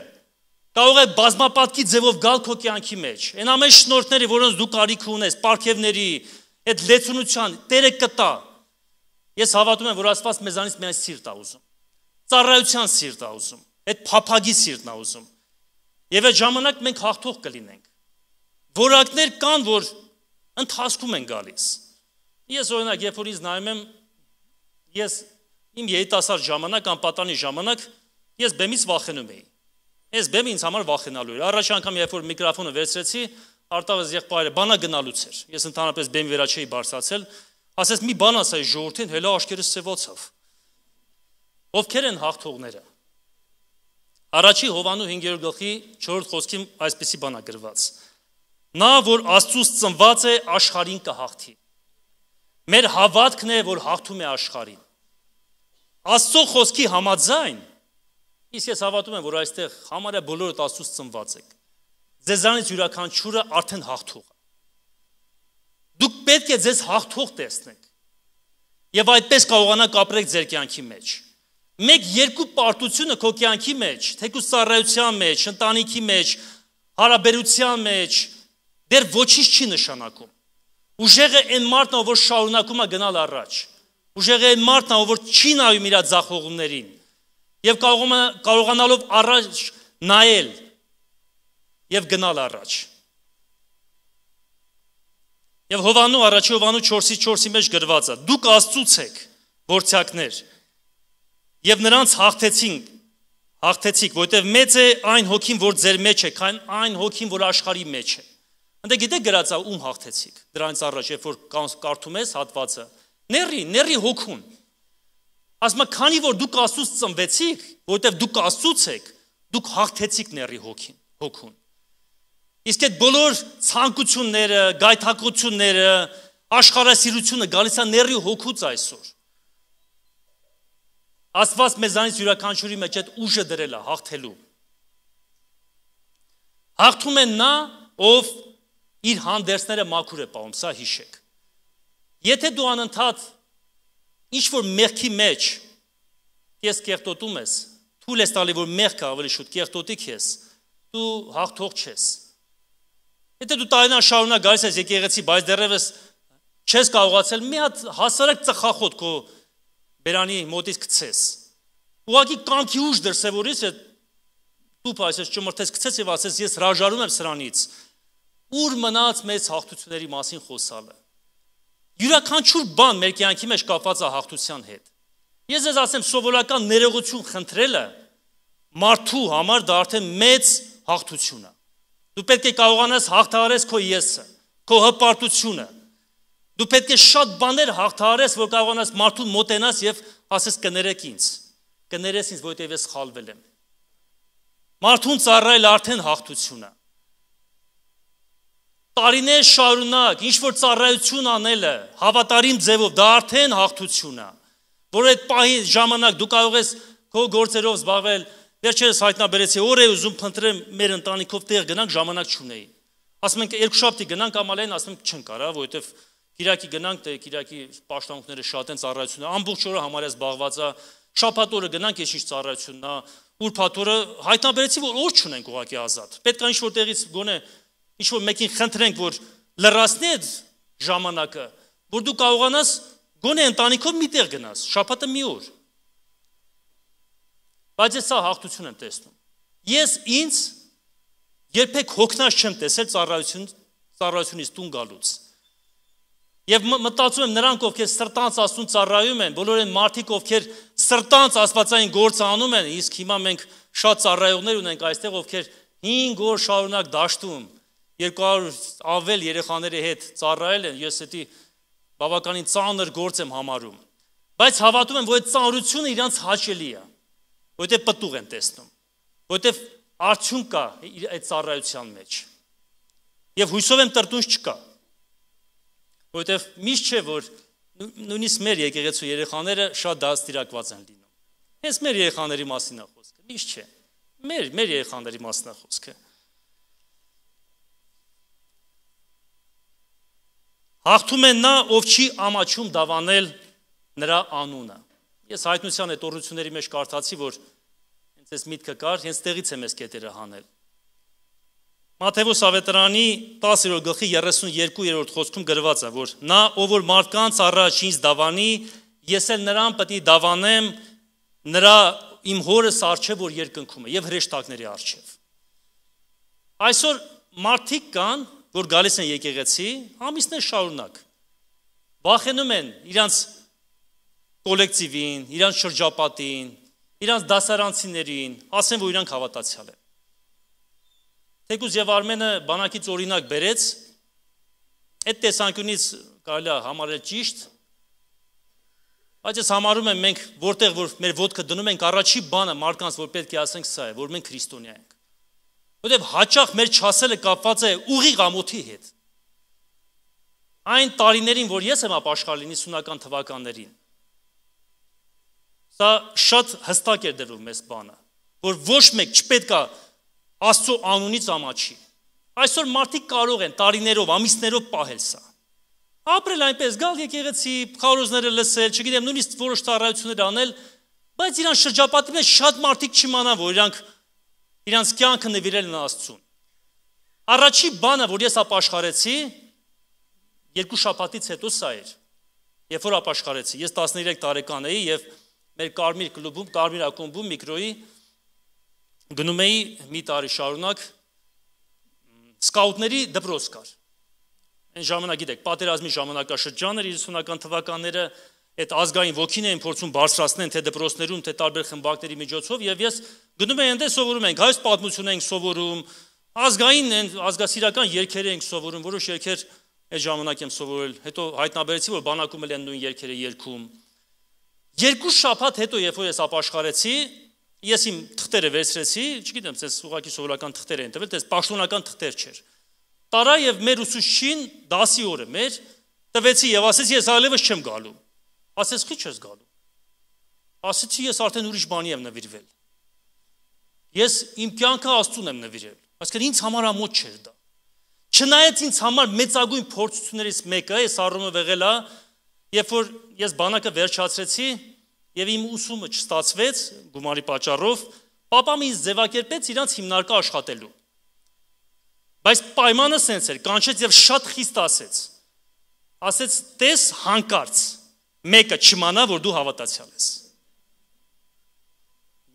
Կարող է բազմապատկի ձևով գալ քո կյանքի մեջ։ Այն ամեն շնորհները, որոնց դու կարիք ունես, ապարքևների, այդ լեցունության, Տերը կտա։ Ես հավատում եմ, որ Աստված մեզանից միայն սիրտ է ուզում։ Ծառայության սիրտ է ուզում։ Այդ փափագի սիրտն է ուզում։ Եվ այդ ժամանակ մենք հաղթող կլինենք։ Որակներ կան, որ ընթացքում են գալիս։ Ես օրինակ, երբ որ ինձ նայում եմ, ես իմ երիտասարդ ժամանակ, անպատանի ժամանակ, ես բեմից վախենում էի Ես բեմ ինձ համար վախենալու էր։ Առաջ անգամ երբ որ միկրոֆոնը վերցրեցի, Արտավազ եղբայրը բանա գնալուց էր։ Ես ընդհանրապես բեմ վերա չէի բարձացել։ Ասես մի բան ասայի ժողովրդին, հելա աշկերս սևացավ։ Ովքեր են հաղթողները։ Առաջի Հովանու 5-րդ գլխի 4-րդ խոսքի այսպեսի բանա գրված. Նա, որ Աստծուց ծնված է, աշխարհին կհաղթի։ Մեր հավատքն է, որ հաղթում է աշխարհին։ Աստծո խոսքի համաձայն Իսկ ես հավատում եմ, որ այստեղ համարը բոլորը Աստծուց ծնված եք։ Ձեզանից յուրաքանչյուրը արդեն հաղթող է։ Դուք պետք է ձեզ հաղթող տեսնեք։ Եվ այդպես կարողանաք ապրել ձեր կյանքի մեջ։ Մեկ երկու պարտությունը քո կյանքի մեջ, թեկուս ծառայության մեջ, ընտանիքի մեջ, հարաբերության մեջ դեռ ոչինչ չի նշանակում։ Ուժեղը այն մարդն է, որ շարունակում է գնալ առաջ։ Ուժեղը այն մարդն է, որ չի նայում իր ձախողումներին եւ կարողանալով առաջ նայել եւ գնալ առաջ։ Եվ Հովանու առաջի Հովանու 4-ի 4-ի մեջ գրված է. Դուք Աստծուց եք, որցակներ։ Եվ նրանց հաղթեցին, հաղթեցիք, որովհետև մեծ է այն հոգին, որ ձեր մեջ է, քան այն հոգին, որ աշխարհի մեջ է։ Ընդ գիտեք գրածա ում հաղթեցիք։ Դրանից առաջ, երբ որ կարդում ես հատվածը, ների, ների հոգուն, Ասում է, քանի որ դուք Աստծուց ծնվեցիք, որովհետև դուք Աստծուց եք, դուք հաղթեցիք ների հոգին, հոգուն։ Իսկ այդ բոլոր ցանկությունները, գայթակղությունները, աշխարհասիրությունը գալիս է ների հոգուց այսօր։ Աստված մեզանից յուրաքանչյուրի մեջ այդ ուժը դրել է հաղթելու։ Հաղթում է նա, ով իր հանդերձները մաքուր է պահում, սա հիշեք։ Եթե դու անընդհատ ինչ որ մեղքի մեջ ես կերտոտում ես, թույլ ես տալի որ մեղքը ավելի շուտ կերտոտի քեզ, դու հաղթող չես։ Եթե դու տարիներ շարունակ գալիս ես եկեղեցի, բայց դեռևս չես կարողացել մի հատ հասարակ ծխախոտ քո բերանի մոտից գցես։ Ուղղակի կանքի ուժ դրսևորից է դու փասես չմրթես գցես եւ ասես ես հրաժարում եմ սրանից։ Ուր մնաց մեծ հաղթությունների մասին խոսալը յուրաքանչյուր բան մեր կյանքի մեջ կապված է հաղթության հետ։ Ես ես ասեմ, սովորական ներողություն խնդրելը մարդու համար դա արդեն մեծ հաղթություն է։ Դու պետք է կարողանաս հաղթահարես քո եսը, քո հպարտությունը։ Դու պետք է շատ բաներ հաղթահարես, որ կարողանաս մարդուն մոտենաս եւ ասես կներեք ինձ։ Կներես ինձ, որովհետեւ ես խալվել եմ։ Մարդուն ծառայել արդեն հաղթություն է տարիներ շարունակ ինչ որ ծառայություն անելը հավատարիմ ձևով դա արդեն հաղթություն է որ այդ պահի ժամանակ դու կարող ես քո գործերով զբաղվել վերջերս հայտնաբերեցի օր է ուզում փնտրեմ մեր ընտանիքով տեղ գնանք ժամանակ չունեի ասում ենք երկու շաբթի գնանք ամալային ասում ենք չեն կարա որովհետև Կիրակի գնանք, դե Կիրակի պաշտոնները շատ են ծառայությունը, ամբողջ օրը համարյա զբաղված է։ Շաբաթ օրը գնանք, ինչ-ինչ ծառայությունն է։ Ուրբաթ օրը հայտնաբերեցի, որ օր չունենք ուղակի ազատ։ Պետք է ինչ-որ տեղից գոնե ինչ որ մեկին խնդրենք, որ լրացնի այդ ժամանակը, որ դու կարողանաս գոնե ընտանիքով միտեղ գնաս, շաբաթը մի օր։ Բայց ես սա հաղթություն եմ տեսնում։ Ես ինձ երբեք հոգնած չեմ տեսել ծառայություն ծառայությունից տուն գալուց։ Եվ մտածում եմ նրանք, ովքեր սրտանց աստուն ծառայում են, բոլորին մարդիկ, ովքեր սրտանց աստվածային գործ անում են, իսկ հիմա մենք շատ ծառայողներ ունենք այստեղ, ովքեր 5 օր շարունակ դաշտում 200 ավել երեխաների հետ ծառայել են, ես դա բավականին ծանր գործ եմ համարում։ Բայց հավատում եմ, որ այդ ծանրությունը իրանց հաճելի է, որտեղ պտուղ են տեսնում, որտեղ արդյուն կա այդ ծառայության մեջ։ Եվ հույսով եմ տրտունջ չկա։ Որտեղ միշտ չէ որ նույնիսկ մեր եկեղեցու երեխաները շատ դաստիարակված են լինում։ Հենց մեր երեխաների մասին է խոսքը, միշտ չէ։ Մեր մեր երեխաների մասին է խոսքը։ Հաղթում է նա, ով չի ամաչում դավանել նրա անունը։ Ես հայտնության այդ օրությունների մեջ կարդացի, որ հենց այս միտքը կար, հենց տեղից է մեզ կետերը հանել։ Մատթեոս ավետարանի 10-րդ գլխի 32-րդ խոսքում գրված է, որ նա, ով որ մարդկանց առաջ ինձ դավանի, ես էլ նրան պետք է դավանեմ նրա իմ հորս արչև, որ երկնքում է, եւ հրեշտակների արչև։ Այսօր մարդիկ կան, որ գալիս են եկեղեցի, ամիսներ շարունակ։ Բախենում են իրանց կոլեկտիվին, իրանց շրջապատին, իրանց դասարանցիներին, ասեն, որ իրանք հավատացյալ են։ Թեկուզ եւ Արմենը բանակից օրինակ բերեց, այդ տեսանկյունից կարելի է համարել ճիշտ, Բայց ես համարում եմ մենք որտեղ որ մեր ոդկը դնում ենք առաջի բանը մարդկանց որ պետք է ասենք սա է, որ մենք քրիստոնյա ենք։ Որտեվ հաճախ մեր չասելը կապված է ուղիղ ամոթի հետ։ Այն տարիներին, որ ես եմ ապաշխարել 90-ական թվականներին, սա շատ հստակ էր դրվում մեզ բանը, որ ոչ մեկ չպետք է Աստծո անունից ամաչի։ Այսօր մարդիկ կարող են տարիներով, ամիսներով պահել սա։ Ապրել այնպես, գալ եկեղեցի, քարոզները լսել, չգիտեմ, նույնիսկ որոշ ծառայություններ անել, բայց իրան շրջապատի մեջ շատ մարդիկ չիմանան, որ իրանք իրանց կյանքը նվիրել են Աստծուն։ Առաջի բանը, որ ես ապաշխարեցի, երկու շաբաթից հետո սա էր։ Երբ որ ապաշխարեցի, ես 13 տարեկան էի եւ մեր Կարմիր կլուբում, Կարմիր ակումբում միկրոյի գնում էի մի տարի շարունակ սկաուտների դպրոց կար։ Այն ժամանակ գիտեք, պատերազմի ժամանակաշրջանը 90-ական թվականները ժամանակ այդ ազգային ոգին են փորձում բարձրացնեն թե դպրոցներում, թե տարբեր խմբակների միջոցով եւ ես գնում եմ այնտեղ սովորում ենք, հայոց պատմություն ենք սովորում, ազգային են ազգասիրական երգեր ենք սովորում, որոշ երգեր այդ ժամանակ եմ սովորել, հետո հայտնաբերեցի, որ բանակում էլ են նույն երգերը երգում։ Երկու շաբաթ հետո, երբ որ ես ապաշխարեցի, ես իմ թղթերը վերցրեցի, չգիտեմ, ցես սուղակի սովորական թղթեր են տվել, դες պաշտոնական թղթեր չէր։ Տարա եւ մեր ուսուցչին դասի օրը մեր տվեցի եւ ասեցի ես այլևս չեմ գալու Ասես քիչ ես գալու։ Ասեցի ես արդեն ուրիշ բանի եմ նվիրվել։ Ես իմ կյանքը Աստծուն եմ նվիրել։ Այսինքն ինձ համար ամոթ չէր դա։ Չնայած ինձ համար մեծագույն փորձություններից մեկը ես առնով եղել է, երբ որ ես բանակը վերջացրեցի եւ իմ ուսումը չստացվեց գումարի պատճառով, Պապամ ինձ ձևակերպեց իրանց հիմնարկը աշխատելու։ Բայց պայմանը սենց էր, կանչեց եւ շատ խիստ ասեց։ Ասեց՝ «Տես հանկարծ» մեկը չիմանա, որ դու հավատացյալ ես։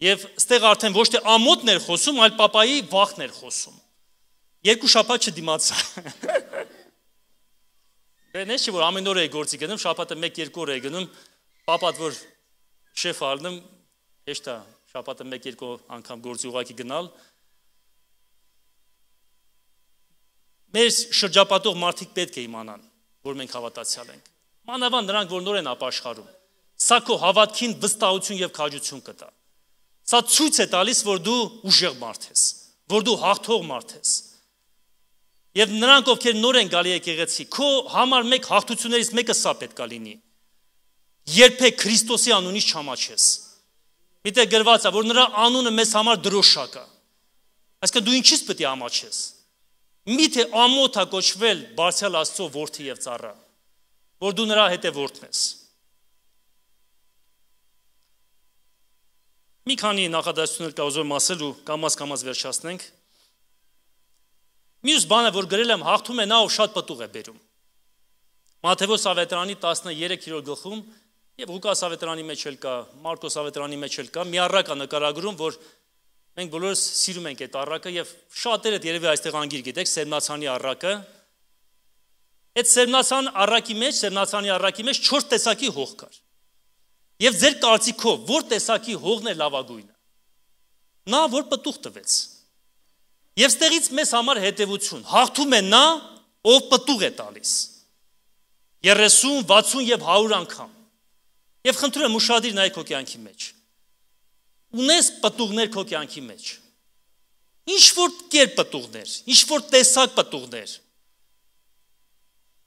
Եվ ստեղ արդեն ոչ թե ամոթն էր խոսում, այլ papayi վախն էր խոսում։ Երկու շաբաթ չդիմացա։ Դե նեշի որ ամեն օր էի գործի գնում, շաբաթը 1-2 օր էի գնում, papat որ շեֆ ալնում, հեշտ է շաբաթը 1-2 անգամ գործի ուղակի գնալ, մեր շրջապատող մարդիկ պետք է իմանան, որ մենք հավատացյալ ենք։ Մանավան նրանք, որ նոր են ապաշխարում։ Սա քո հավատքին վստահություն եւ քաջություն կտա։ Սա ցույց է տալիս, որ դու ուժեղ մարդ ես, որ դու հաղթող մարդ ես։ Եվ նրանք, ովքեր նոր են գալի եկեղեցի, քո համար մեկ հաղթություններից մեկը սա պետքա լինի։ Երբեք Քրիստոսի անունից չհամաչես։ Միտե գրված է, որ նրա անունը մեզ համար դրոշակ է։ Այսինքն դու ինչից պետք է համաչես։ Միթե ամոթա կոչվել Բարսել Աստծո որդի եւ ծառա որ դու նրա հետևորդն ես։ Մի քանի նախադասություններ կա ուզում ասել ու կամաց-կամաց վերջացնենք։ Մյուս բանը, որ գրել եմ, հաղթում է նա, ով շատ պատուղ է բերում։ Մատթեոս Ավետարանի 13-րդ գլխում եւ Ղուկաս Ավետարանի մեջ էլ կա, Մարկոս Ավետարանի մեջ էլ կա, մի առակա նկարագրում, որ մենք բոլորս սիրում ենք այդ առակը եւ շատերը երևի այստեղ անգիր գիտեք, Սերմնացանի առակը, այդ սերնասան առակի մեջ, սերնասանի առակի մեջ 4 տեսակի հող կար։ Եվ ձեր կարծիքով ո՞ր տեսակի հողն է լավագույնը։ Նա, որ պտուղ տվեց։ Եվ ստեղից մեզ համար հետևություն, հաղթում է նա, ով պտուղ է տալիս։ 30, 60 եւ 100 անգամ։ Եվ խնդրում եմ ուշադիր նայեք քո կյանքի մեջ։ Ունես պտուղներ քո կյանքի մեջ։ Ինչ որ կերպ պտուղներ, ինչ որ տեսակ պտուղներ,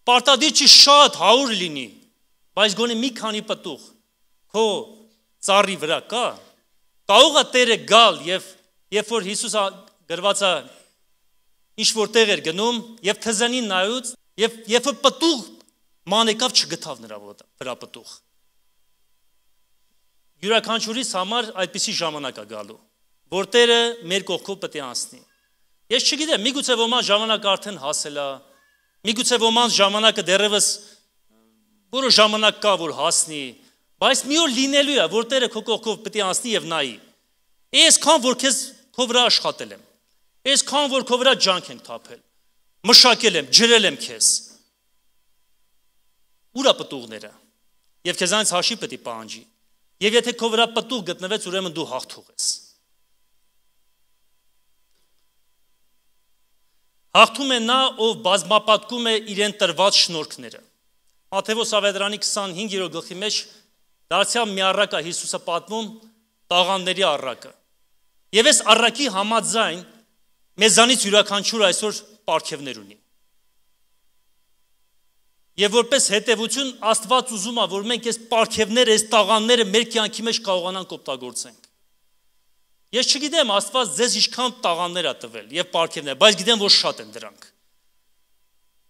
Պարտադիճի շատ հաուր լինի, բայց գոնե մի քանի պտուղ քո ծառի վրա կա։ Կարող է Տերը գալ եւ երբ որ Հիսուսը գրվածա ինչ որտեղ էր գնում եւ թզանին նայուց եւ երբ որ պտուղ մանեկավ չգտավ նրա վրա պտուղ։ Յուրաքանչյուրիս համար այդպիսի ժամանակ է գալու, որ Տերը մեր կողքով պետք է անցնի։ Ես չգիտեմ, միգուցե ոմանք ժամանակ արդեն հասելա, Միգուցե ոմանց ժամանակը դեռևս որոշ ժամանակ կա, որ հասնի, բայց մի օր լինելու է, որ Տերը քո կողքով պետք է անցնի եւ նայի։ Ես քան որ քեզ քո վրա աշխատել եմ։ Ես քան որ քո վրա ջանք եմ թափել։ Մշակել եմ, ջրել եմ քեզ։ Ուրա պատուղները։ Եվ քեզանից հաշի պետք է պահանջի։ Եվ եթե քո վրա պատուղ գտնվեց, ուրեմն դու հաղթող ես։ Հաղթում է նա, ով բազմապատկում է իրեն տրված շնորհքները։ Մատթեոս ավետարանի 25-րդ գլխի մեջ դարձյալ մի առակա Հիսուսը պատվում տաղանների առակը։ Եվ այս առակի համաձայն մեզանից յուրաքանչյուր այսօր ապարքևներ ունի։ Եվ որպես հետևություն Աստված ուզում է, որ մենք այս ապարքևները, այս տաղանները մեր կյանքի մեջ կարողանանք օգտագործենք։ Ես չգիտեմ Աստված ձեզ ինչքան տաղաններ է տվել եւ պարգևներ, բայց գիտեմ որ շատ են դրանք։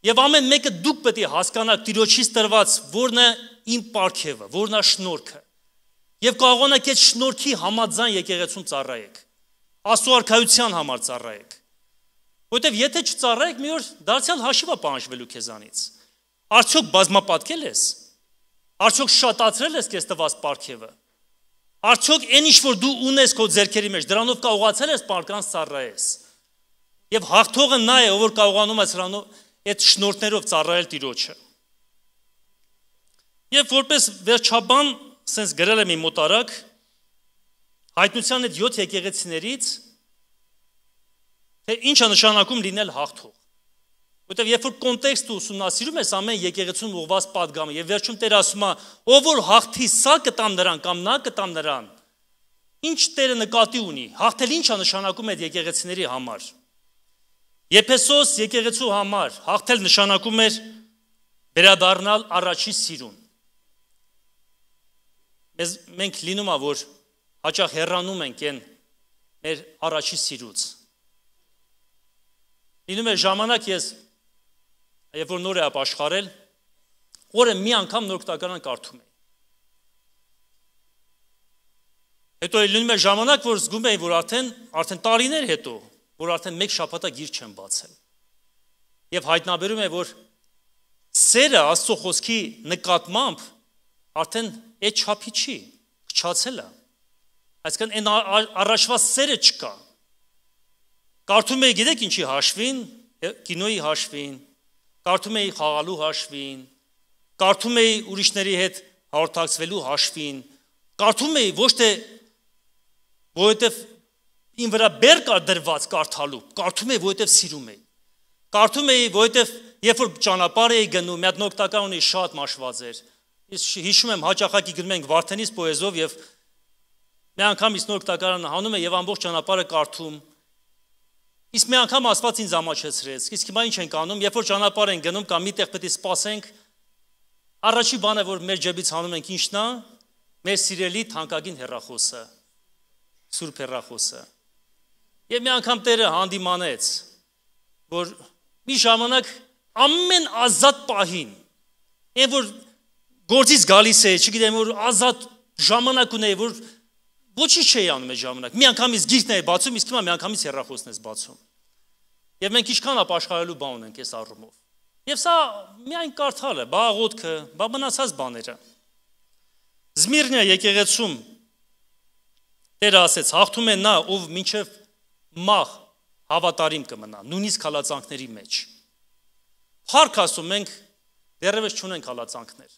Եվ ամեն մեկը դուք պետք է հասկանաք Տիրոջից տրված որն է իմ պարգևը, որն է շնորհքը։ Եվ կարողանաք այդ շնորհքի համաձայն եկեղեցում ծառայեք։ Աստծո արքայության համար ծառայեք։ Որտեւ եթե չծառայեք, մի օր դարձյալ հաշիվը պահանջվելու քեզանից։ Արդյոք բազմապատկել ես։ Արդյոք շատացրել ես քեզ տված պարգևը։ Արդյոք այն ինչ որ դու ունես քո зерքերի մեջ, դրանով կարողացել ես պարքան ծառայես։ Եվ հաղթողը նա է, ով որ կարողանում է սրանով այդ շնորհներով ծառայել Տիրոջը։ Եվ որպես վերջաբան, սենց գրել եմ իմ մոտարակ հայտնության այդ 7 եկեղեցիներից թե ինչա նշանակում լինել հաղթող։ Որտեվ երբ որ կոնտեքստը ուսումնասիրում ես ամեն եկեղեցուն ուղված падգամը եւ վերջում Տեր ասում է, ով որ հաղթի սա կտամ նրան կամ նա կտամ նրան։ Ինչ Տերը նկատի ունի։ Հաղթել ի՞նչ է նշանակում այդ եկեղեցիների համար։ Եփեսոս եկեղեցու համար հաղթել նշանակում էր վերադառնալ առաջի սիրուն։ Մեզ մենք լինում է որ հաճախ հեռանում ենք այն մեր առաջի սիրուց։ Լինում է ժամանակ ես երբ որ նոր է ապաշխարել, օրը մի անգամ նոր օգտակարան կարդում էի։ Հետո էլ լինում է ժամանակ, որ զգում էի, որ արդեն արդեն տարիներ հետո, որ արդեն մեկ շաբաթա գիր չեմ բացել։ Եվ հայտնաբերում է, որ սերը Աստծո խոսքի նկատմամբ արդեն այդ չափի չի, քչացել է։ Այսինքն այն առաջվա սերը չկա։ Կարդում էի, գիտեք ինչի հաշվին, կինոյի հաշվին, կարդում էի խաղալու հաշվին, կարդում էի ուրիշների հետ հաղորդակցվելու հաշվին, կարդում էի ոչ թե որովհետև ին վրա բեր կար դրված կարդալու, կարդում էի որովհետև սիրում էի։ Կարդում էի որովհետև երբ որ ճանապարհ էի գնում, մի հատ նոկտական ունի շատ մաշված էր։ Իս հիշում եմ հաճախակի գնում ենք Վարդենիս պոեզով եւ մի անգամ իսկ նոկտակարանը հանում է եւ ամբողջ ճանապարհը կարդում Իսկ մի անգամ Աստված ինձ ամաչեցրեց։ Իսկ հիմա ինչ ենք անում, երբ որ ճանապարհ են գնում կամ միտեղ պետք է սпасենք, առաջի բանը որ մեր ջեբից հանում ենք ինչն է, մեր սիրելի թանկագին հերախոսը, Սուրբ հերախոսը։ Եվ մի անգամ Տերը հանդիմանեց, որ մի ժամանակ ամեն ազատ պահին, այն որ գործից գալիս է, չգիտեմ որ ազատ ժամանակ ունեի, որ ոչինչ չի անում այդ ժամանակ։ Մի անգամից գիրքն է բացում, իսկ հիմա մի անգամից հեռախոսն է բացում։ Եվ մենք ինչքան ապ աշխարհելու բան ունենք այս առումով։ Եվ սա միայն կարդալ է, բա աղոթքը, բա մնացած բաները։ Զմիրնիա եկեղեցում Տերը ասեց, հաղթում է նա, ով մինչև մաղ հավատարիմ կմնա, նույնիսկ հալածանքների մեջ։ Փառք ասում մենք դեռևս չունենք հալածանքներ։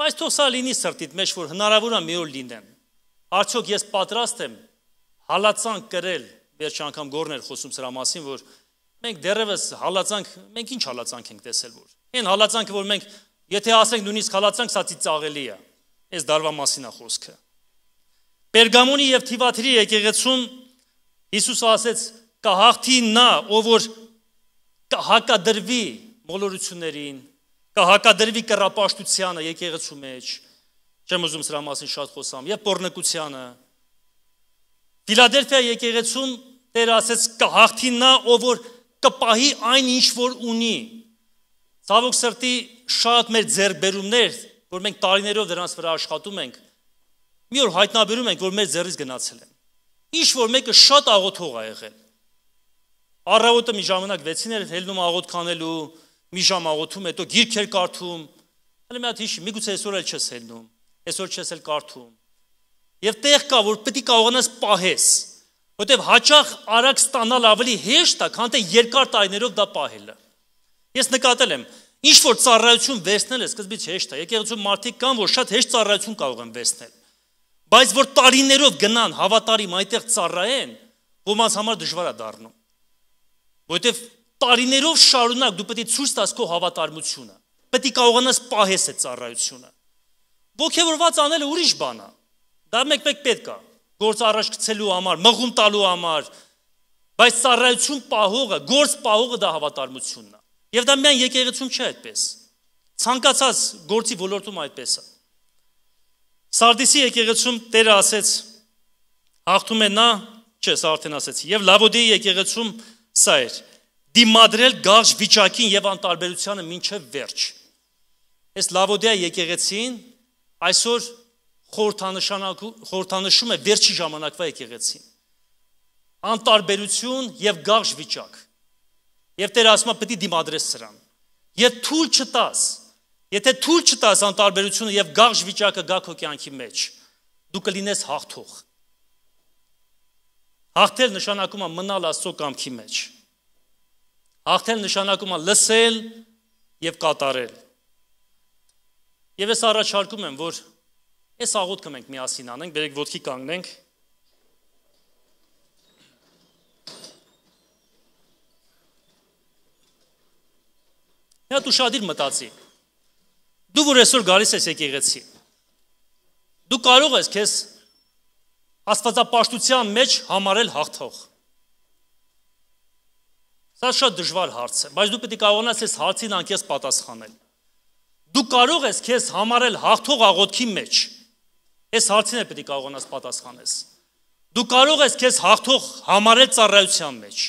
Բայց թող սա լինի սրտիդ մեջ, որ հնարավոր է մի օր լինեն Արդյոք ես պատրաստ եմ հալածանք կրել, վերջ անգամ գորներ խոսում սրա մասին, որ մենք դեռևս հալածանք, մենք ինչ հալածանք ենք տեսել որ։ Այն հալածանքը, որ մենք եթե ասենք նույնիսկ հալածանք, սա ծիծաղելի է։ Այս դարվա մասին է խոսքը։ Պերգամոնի եւ Թիվաթրի եկեղեցում Հիսուսը ասեց. «Կհաղթի նա, ով որ կհակադրվի մոլորություններին, կհակադրվի կռապաշտությանը եկեղեցու մեջ»։ եկ Չեմ ուզում սրա մասին շատ խոսամ, եւ pornokutsyանը։ Ֆիլադելֆիա եկեղեցում Տեր ասեց կհաղթի նա, ով որ կպահի այն ինչ որ ունի։ Ցավոք սրտի շատ մեր ձեռբերումներ, որ մենք տարիներով դրանց վրա աշխատում ենք, մի օր հայտնաբերում ենք, որ մեր ձեռից գնացել են։ Ինչ որ մեկը շատ աղոթող է եղել։ Առավոտը մի ժամանակ վեցին էր հելնում աղոտ կանելու, մի ժամ աղոթում, հետո գիրքեր կարդում։ Հələ մի հատ հիշի, միգուցե այսօր էլ չես հելնում։ Այսօր չես էլ կարդում։ Եվ տեղ կա, որ պետք է կարողանաս պահես, որտեվ հաճախ արագ ստանալ ավելի հեշտ է, քան թե երկար տարիներով դա պահելը։ Ես նկատել եմ, ինչ որ ծառայություն վերցնել է, սկզբից հեշտ է։ Եկեղեցու մարդիկ կան, որ շատ հեշտ ծառայություն կարող են վերցնել։ Բայց որ տարիներով գնան հավատարիմ այդտեղ ծառայեն, ոմանց համար դժվար է դառնում։ Որտեվ տարիներով շարունակ դու պետք է ցույց տաս քո հավատարմությունը։ Պետք է կարողանաս պահես այդ ծառայությունը ողքեվորված անելը ուրիշ բան է։ Դա մեկ-մեկ պետք է գործ առաջ գցելու համար, մղում տալու համար, բայց ծառայություն պահողը, գործ պահողը դա հավատարմությունն է։ Եվ դա միայն եկեղեցում չէ այդպես։ Ցանկացած գործի ոլորտում այդպես է։ Սարդիսի եկեղեցում Տերը ասեց. հաղթում է նա, չէ, սա արդեն ասեցի, եւ Լավոդեի եկեղեցում սա էր դիմադրել գաղժ վիճակին եւ անտարբերությանը ոչ վերջ։ Այս Լավոդեա եկեղեցին այսօր խորհրդանշում է վերջի ժամանակվա եկեղեցին։ Անտարբերություն եւ գաղժ վիճակ։ Եվ Տեր ասում է պետք է դիմադրես սրան։ Եթե թույլ չտաս, եթե թույլ չտաս անտարբերությունը եւ գաղժ վիճակը գա քո կյանքի մեջ, դու կլինես հաղթող։ Հաղթել նշանակում է մնալ Աստծո կամքի մեջ։ Հաղթել նշանակում է լսել եւ կատարել։ Եվ ես առաջարկում եմ, որ այս աղոթքը մենք միասին անենք, բերեք ոտքի կանգնենք Մի հատ ուշադիր մտածի։ Դու որ այսօր գալիս ես եկեղեցի։ Դու կարող ես քեզ աստվածապաշտության մեջ համարել հաղթող։ Սա շատ դժվար հարց է, բայց դու պետք է կարողանաս այս հարցին անկես պատասխանել։ Դու կարող ես քեզ համարել հաղթող աղոթքի մեջ։ Այս հարցին է պետք է կարողանաս պատասխանես։ Դու կարող ես քեզ հաղթող համարել ծառայության մեջ։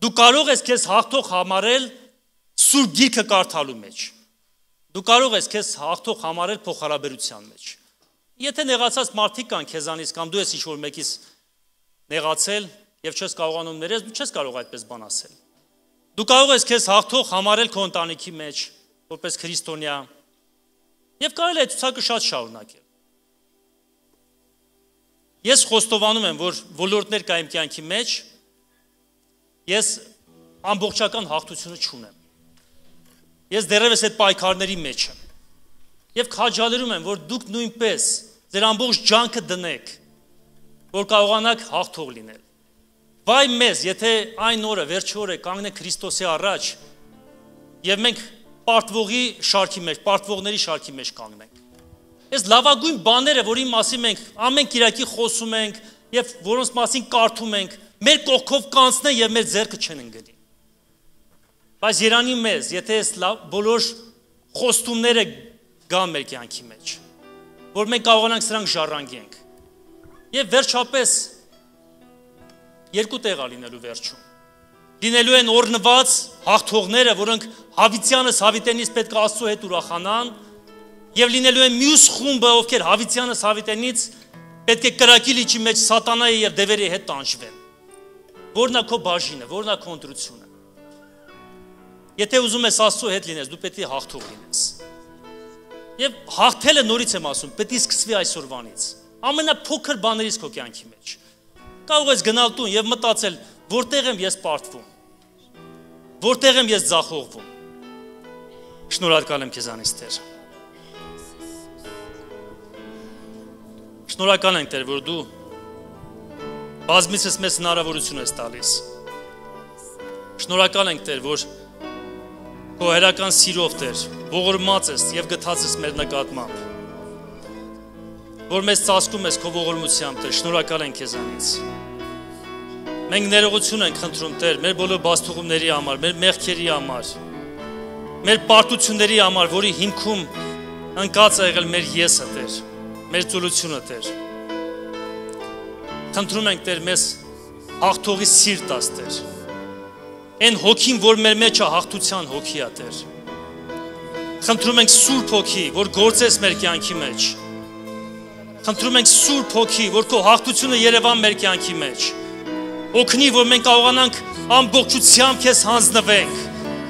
Դու կարող ես քեզ հաղթող համարել սուրբ գիրքը կարդալու մեջ։ Դու կարող ես քեզ հաղթող համարել փոխհարաբերության մեջ։ Եթե նեղացած մարդիկ կան քեզանից կամ դու ես ինչ որ մեկից նեղացել եւ չես կարողանում ներես, դու չես կարող այդպես բան ասել։ Դու կարող ես քեզ հաղթող համարել քո ընտանիքի մեջ, որպես քրիստոնյա։ Եվ կարելի է ցուցակը շատ շարունակել։ Ես խոստովանում եմ, որ ոլորտներ կա իմ կյանքի մեջ։ Ես ամբողջական հաղթությունը չունեմ։ Ես դեռևս այդ պայքարների մեջ եմ։ Եվ քաջալերում եմ, որ դուք նույնպես ձեր ամբողջ ջանքը դնեք, որ կարողanak հաղթող լինել։ Վայ մեզ, եթե այն օրը, վերջի օրը կանգնեք Քրիստոսի առաջ, եւ մենք պարտվողի շարքի մեջ, պարտվողների շարքի մեջ կանգնենք։ Այս լավագույն բաները, որի մասին մենք ամեն Կիրակի խոսում ենք եւ որոնց մասին կարդում ենք, մեր կողքով կանցնեն եւ մեր ձեռքը չեն ընկնի։ Բայց Երանի մեզ, եթե այս բոլոր խոստումները գան մեր կյանքի մեջ, որ մենք կարողանանք սրանք ժառանգենք։ Եվ վերջապես երկու տեղ ալինելու վերջում լինելու են օրնված հաղթողները, որոնք հավիտյանս հավիտենից պետք է Աստծո հետ ուրախանան, եւ լինելու են մյուս խումբը, ովքեր հավիտյանս հավիտենից պետք է կրակի լիճի մեջ սատանայի եւ դևերի հետ տանջվեն։ Որնա քո բաժինը, որնա քո ընտրությունը։ Եթե ուզում ես Աստծո հետ լինես, դու պետք է հաղթող լինես։ Եվ հաղթելը նորից եմ ասում, պետք է սկսվի այսօրվանից։ Ամենափոքր բաներից քո կյանքի մեջ։ Կարող ես գնալ տուն եւ մտածել, որտեղ եմ ես պարտվում։ Որտեղ եմ ես ձախողվում։ Շնորհակալ եմ քեզանից, Տեր։ Շնորհակալ ենք Տեր, որ դու բազմիցս մեզ հնարավորություն ես տալիս։ Շնորհակալ ենք Տեր, որ քո հերական սիրով Տեր, ողորմած ես եւ գթած ես մեր նկատմամբ։ Որ մեզ ծածկում ես քո ողորմությամբ, Տեր, շնորհակալ ենք քեզանից։ ես Մենք ներողություն ենք խնդրում Տեր մեր բոլոր բաստողումների համար, մեր մեղքերի համար, մեր պարտությունների համար, որի հիմքում ընկած է եղել մեր եսը Տեր, մեր ծուլությունը Տեր։ Խնդրում ենք Տեր մեզ հաղթողի սիրտ աս Տեր։ Այն հոգին, որ մեր մեջ է հաղթության հոգի է Տեր։ Խնդրում ենք Սուրբ Հոգի, որ գործես մեր կյանքի մեջ։ Խնդրում ենք Սուրբ Հոգի, որ քո հաղթությունը Երևան մեր կյանքի մեջ։ մեջ օգնի, որ մենք կարողանանք ամբողջությամբ քեզ հանձնվենք,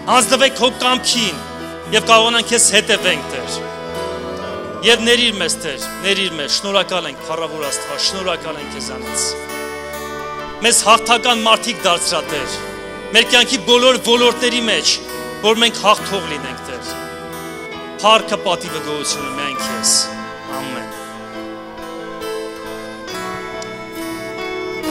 հանձնվենք քո կամքին եւ կարողանանք քեզ հետևենք, Տեր։ Եվ ներիր մեզ, Տեր, ներիր մեզ։ Շնորհակալ ենք, Փառավոր Աստված, շնորհակալ ենք քեզանից։ Մեզ հաղթական մարդիկ դարձրա, Տեր։ Մեր կյանքի բոլոր ոլորտների մեջ, որ մենք հաղթող լինենք, Տեր։ Փառքը պատիվը գողությունը մենք ես։ Ամեն։